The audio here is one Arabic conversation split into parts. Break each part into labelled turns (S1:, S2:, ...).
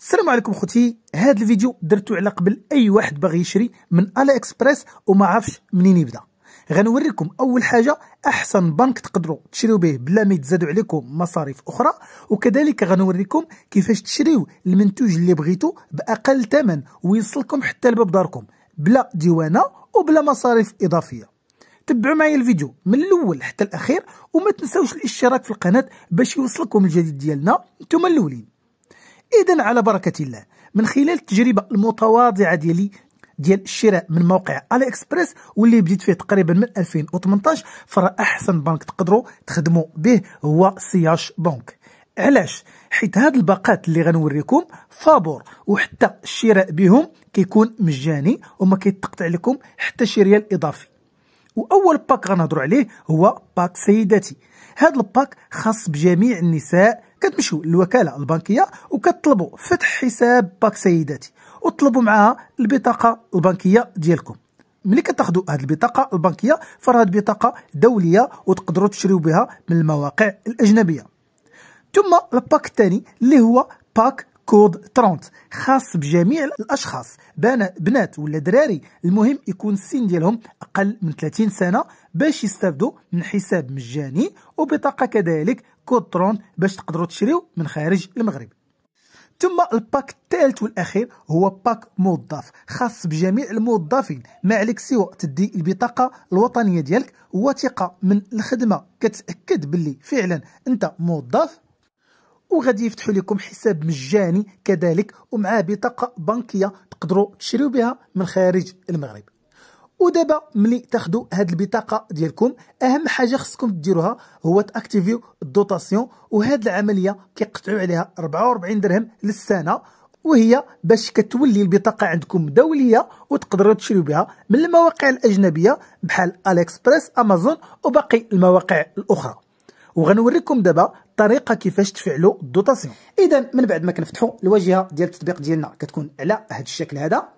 S1: السلام عليكم خوتي هذا الفيديو درته على قبل اي واحد باغي يشري من الي اكسبريس وما عرفش منين يبدا غنوريكم اول حاجه احسن بنك تقدروا تشريو به بلا ما يتزادوا عليكم مصاريف اخرى وكذلك غنوريكم كيفاش تشريو المنتوج اللي بغيتو باقل ثمن ويوصلكم حتى لباب داركم بلا ديوانه وبلا مصاريف اضافيه تبعوا معايا الفيديو من الاول حتى الاخير وما تنساوش الاشتراك في القناه باش يوصلكم الجديد ديالنا نتوما الاولين إذا على بركة الله من خلال التجربة المتواضعة ديالي ديال الشراء من موقع الي اكسبريس واللي بديت فيه تقريبا من 2018 فراه احسن بنك تقدروا تخدموا به هو سياش بنك علاش حيت هاد الباقات اللي غنوريكم فابور وحتى الشراء بهم كيكون مجاني وما كيتقطع لكم حتى شي ريال اضافي واول باك غنهضروا عليه هو باك سيداتي هاد الباك خاص بجميع النساء كتمشيو للوكاله البنكيه وكتطلبوا فتح حساب باك سيداتي وطلبوا معاها البطاقه البنكيه ديالكم ملي كتاخذوا هذه البطاقه البنكيه فراه بطاقه دوليه وتقدروا تشريو بها من المواقع الاجنبيه ثم الباك الثاني اللي هو باك كود 30 خاص بجميع الاشخاص بنات ولا دراري المهم يكون السن ديالهم اقل من 30 سنه باش يستافدوا من حساب مجاني وبطاقه كذلك ترون باش تقدروا تشريو من خارج المغرب ثم الباك الثالث والاخير هو باك موظف خاص بجميع الموظفين ما عليك سوى تدي البطاقه الوطنيه ديالك وثيقه من الخدمه كتاكد باللي فعلا انت موظف وغادي يفتحوا لكم حساب مجاني كذلك ومعاه بطاقه بنكيه تقدروا تشريو بها من خارج المغرب ودابا ملي تاخذوا هاد البطاقه ديالكم اهم حاجه خصكم ديروها هو تاكتيفيو الدوطاسيون وهاد العمليه كيقطعوا عليها 44 درهم للسنه وهي باش كتولي البطاقه عندكم دوليه وتقدروا تشريو بها من المواقع الاجنبيه بحال اليكسبريس امازون وباقي المواقع الاخرى وغنوريكم دابا الطريقه كيفاش تفعلوا الدوطاسيون اذا من بعد ما كنفتحوا الواجهه ديال التطبيق ديالنا كتكون على هذا الشكل هذا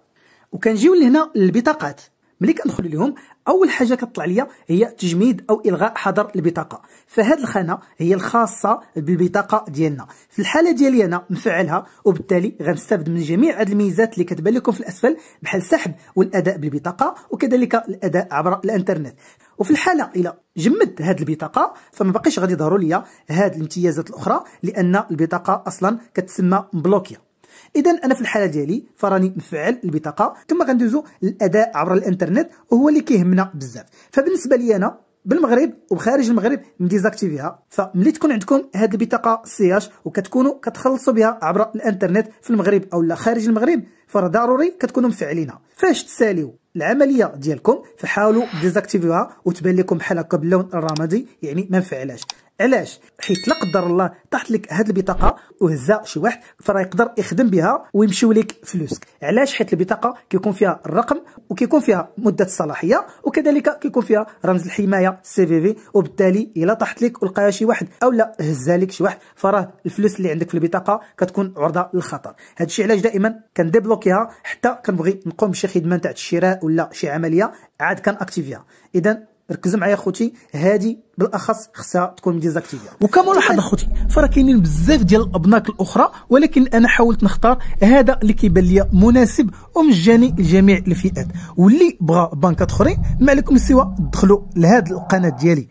S1: وكنجيو لهنا للبطاقات ملي كندخل لهم اول حاجه كتطلع ليا هي تجميد او الغاء حظر البطاقه فهاد الخانه هي الخاصه بالبطاقه ديالنا في الحاله ديالي انا نفعلها وبالتالي غنستافد من جميع هاد الميزات اللي كتبان لكم في الاسفل بحال السحب والاداء بالبطاقه وكذلك الاداء عبر الانترنت وفي الحاله الى جمدت هاد البطاقه فما باقيش غادي يظهروا ليا هاد الامتيازات الاخرى لان البطاقه اصلا كتسمى مبلوكيه اذا انا في الحاله ديالي فراني نفعل البطاقه ثم غندوزو الاداء عبر الانترنت وهو اللي كيهمنا بزاف فبالنسبه لي انا بالمغرب وبخارج المغرب مديزاكتيفيها فملي تكون عندكم هذه البطاقه سياش وكتكونوا كتخلصوا بها عبر الانترنت في المغرب او خارج المغرب ضروري كتكونوا مفعلينها فاش تساليو العمليه ديالكم فحاولوا ديزاكتيفيوها وتبان لكم بحال هكا باللون الرمادي يعني ما مفعلاش علاش حيت لا قدر الله طاحت لك هاد البطاقه وهزها شي واحد فراه يقدر يخدم بها ويمشيو لك فلوسك علاش حيت البطاقه كيكون فيها الرقم وكيكون فيها مده الصلاحيه وكذلك كيكون فيها رمز الحمايه سي في في وبالتالي الا طاحت لك ولقاها شي واحد اولا هزها لك شي واحد فراه الفلوس اللي عندك في البطاقه كتكون عرضه للخطر هادشي علاش دائما كنديبلوكيها حتى كنبغي نقوم بشي خدمه تاع الشراء ولا شي عمليه عاد اكتيفيا اذا ركزوا معايا خوتي هذه بالاخص خصها تكون ديزاكتيفيا وكما لاحظ طيب. خوتي فراه كاينين بزاف ديال الابناك الاخرى ولكن انا حاولت نختار هذا اللي كيبان ليا مناسب ومجاني لجميع الفئات واللي بغى بنكات اخرين ما عليكم سوى تدخلوا لهذه القناه ديالي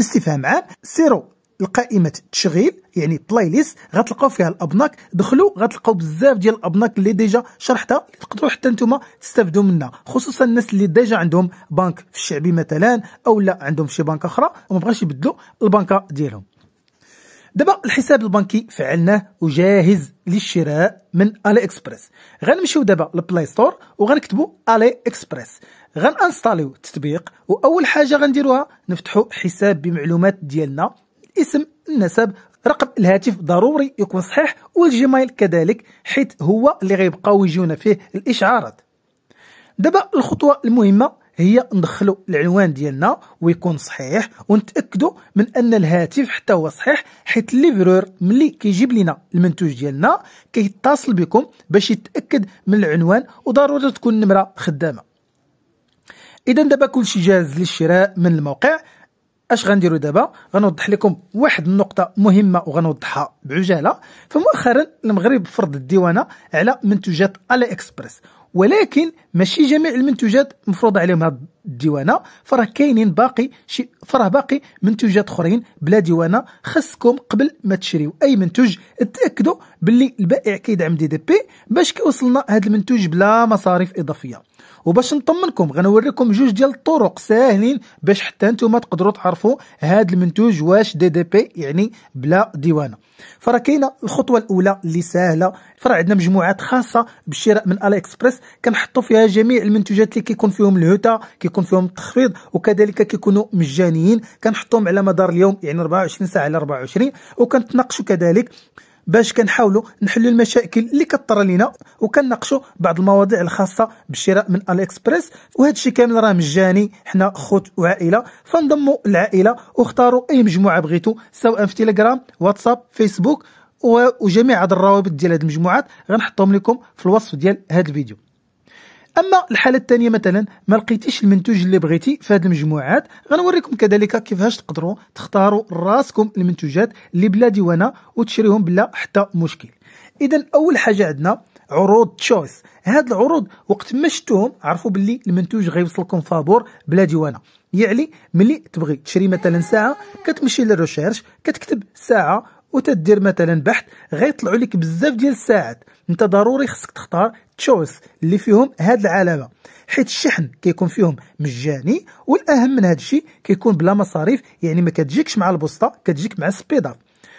S1: استفهام عام سيرو القائمه التشغيل يعني بلاي ليست غتلقاو فيها الابناك دخلوا غتلقاو بزاف ديال الابناك اللي ديجا شرحتها اللي تقدروا حتى نتوما تستافدوا منها خصوصا الناس اللي ديجا عندهم بنك في الشعبي مثلا او لا عندهم شي بنك اخرى وما بغاش يبدلوا البنكه ديالهم دابا الحساب البنكي فعلناه وجاهز للشراء من الي اكسبريس غنمشيو دابا للبلاي ستور وغنكتبوا الي اكسبريس غنانستاليو التطبيق واول حاجه غنديروها نفتحوا حساب بمعلومات ديالنا الاسم النسب رقم الهاتف ضروري يكون صحيح والجيميل كذلك حيث هو اللي غيبقاو يجيونا فيه الاشعارات دابا الخطوه المهمه هي ندخلوا العنوان ديالنا ويكون صحيح ونتاكدوا من ان الهاتف حتى هو صحيح حيت ليفرور ملي كيجيب لنا المنتوج ديالنا كيتصل بكم باش يتاكد من العنوان وضروري تكون النمره خدامه اذا دابا كلشي جاهز للشراء من الموقع اش غنديروا دابا غنوضح لكم واحد النقطه مهمه وغنوضحها بعجاله فمؤخرا المغرب فرض الديوانه على منتوجات الي اكسبريس ولكن ماشي جميع المنتوجات مفروض عليهم هذا ديوانه فراه كاينين باقي شي فراه باقي منتوجات اخرين بلا ديوانه خاصكم قبل ما تشريو اي منتوج تاكدوا باللي البائع كيدعم دي دي بي باش كيوصلنا هذا المنتوج بلا مصاريف اضافيه وباش نطمنكم غنوريكم جوج ديال الطرق ساهلين باش حتى نتوما تقدروا تعرفوا هذا المنتوج واش دي دي بي يعني بلا ديوانه فراه كاينه الخطوه الاولى اللي سهله فراه عندنا مجموعات خاصه بالشراء من الي اكسبريس كنحطوا فيها جميع المنتوجات اللي كيكون فيهم الهوتا كي كيكون فيهم التخفيض وكذلك كيكونوا مجانيين كنحطهم على مدار اليوم يعني 24 ساعه على 24 وكنتناقشوا كذلك باش كنحاولوا نحلوا المشاكل اللي كطرى لينا وكنناقشوا بعض المواضيع الخاصه بالشراء من الاكسبريس وهذا الشيء كامل راه مجاني حنا خوت وعائله فانضموا للعائله واختاروا اي مجموعه بغيتوا سواء في تيليجرام واتساب فيسبوك وجميع هذه الروابط ديال هذه المجموعات غنحطهم لكم في الوصف ديال هذا الفيديو اما الحاله الثانيه مثلا ما لقيتيش المنتوج اللي بغيتي في هذه المجموعات غنوريكم كذلك كيفاش تقدروا تختاروا راسكم المنتوجات اللي بلا ديوانه وتشريهم بلا حتى مشكل اذا اول حاجه عندنا عروض تشويس هاد العروض وقت ما شفتوهم عرفوا باللي المنتوج غيوصلكم فابور بلا ديوانه يعني ملي تبغي تشري مثلا ساعه كتمشي للريشيرش كتكتب ساعه وتدير مثلا بحث غيطلعوا لك بزاف ديال الساعات انت ضروري خصك تختار تشويس اللي فيهم هاد العلامه حيت الشحن كيكون فيهم مجاني والاهم من هاد الشيء كيكون بلا مصاريف يعني ما كتجيكش مع البوسطه كتجيك مع سبيداف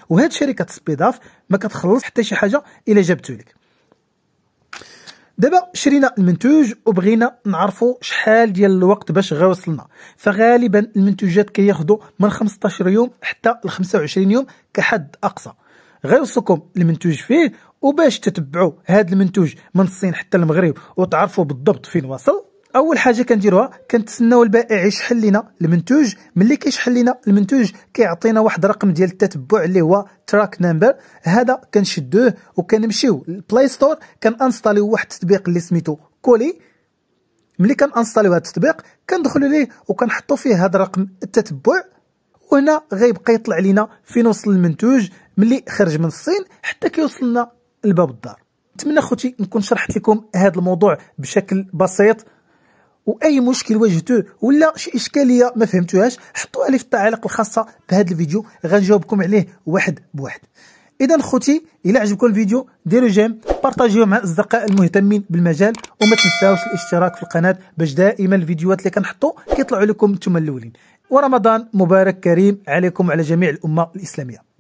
S1: وهاد شركه سبيداف ما كتخلص حتى شي حاجه الا جابتو لك دابا شرينا المنتوج وبغينا نعرفوا شحال ديال الوقت باش غيوصلنا فغالبا المنتوجات كياخذوا من 15 يوم حتى ل 25 يوم كحد اقصى غيوصلكم المنتوج فيه وباش تتبعوا هذا المنتوج من الصين حتى المغرب وتعرفوا بالضبط فين وصل اول حاجه كنديروها كنتسناو البائع يشحن لنا المنتوج ملي كيشحن لنا المنتوج كيعطينا واحد رقم ديال التتبع اللي هو تراك نمبر هذا كنشدوه وكنمشيو للبلاي ستور كنانستاليو واحد التطبيق اللي سميتو كولي ملي كنانستاليو هذا التطبيق كندخلوا ليه وكنحطوا فيه هذا رقم التتبع وهنا غيبقى يطلع لينا فين وصل المنتوج ملي خرج من الصين حتى كيوصلنا الباب الدار نتمنى خوتي نكون شرحت لكم هذا الموضوع بشكل بسيط واي مشكل واجهتوه ولا شي اشكاليه ما فهمتوهاش حطوها لي في التعليق الخاصه بهذا الفيديو غنجاوبكم عليه واحد بواحد اذا خوتي الى عجبكم الفيديو ديروا جيم بارطاجيوه مع الاصدقاء المهتمين بالمجال وما تنساوش الاشتراك في القناه باش دائما الفيديوهات اللي كنحطو كيطلعوا لكم نتوما الاولين ورمضان مبارك كريم عليكم وعلى جميع الامه الاسلاميه